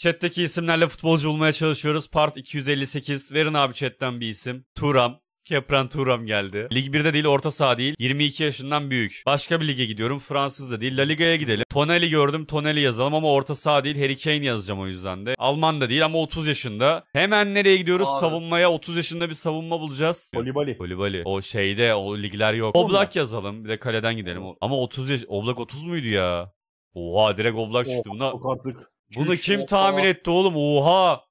Chat'teki isimlerle futbolcu bulmaya çalışıyoruz. Part 258. Verin abi chat'ten bir isim. Turam. Kepren Turam geldi. Lig 1'de değil orta saha değil. 22 yaşından büyük. Başka bir lige gidiyorum. Fransız da değil. La Liga'ya gidelim. Tonelli gördüm. Tonelli yazalım ama orta saha değil. Harry Kane yazacağım o yüzden de. Alman da değil ama 30 yaşında. Hemen nereye gidiyoruz? Abi. Savunmaya 30 yaşında bir savunma bulacağız. Kolibali. Kolibali. O şeyde o ligler yok. Oblak yazalım. Bir de kaleden gidelim. Ama 30 yaş... Oblak 30 muydu ya? Oha direkt Oblak çıktı. Buna... Bunu kim tahmin etti oğlum? Oha.